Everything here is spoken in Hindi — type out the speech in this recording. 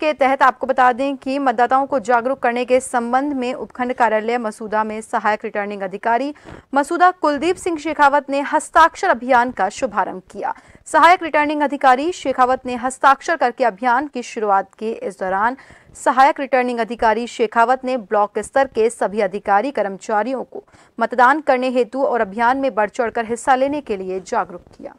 के तहत आपको बता दें कि मतदाताओं को जागरूक करने के संबंध में उपखंड कार्यालय मसूदा में सहायक रिटर्निंग अधिकारी मसूदा कुलदीप सिंह शेखावत ने हस्ताक्षर अभियान का शुभारंभ किया सहायक रिटर्निंग अधिकारी शेखावत ने हस्ताक्षर करके अभियान की शुरुआत की इस दौरान सहायक रिटर्निंग अधिकारी शेखावत ने ब्लॉक स्तर के सभी अधिकारी कर्मचारियों को मतदान करने हेतु और अभियान में बढ़ चढ़कर हिस्सा लेने के लिए जागरूक किया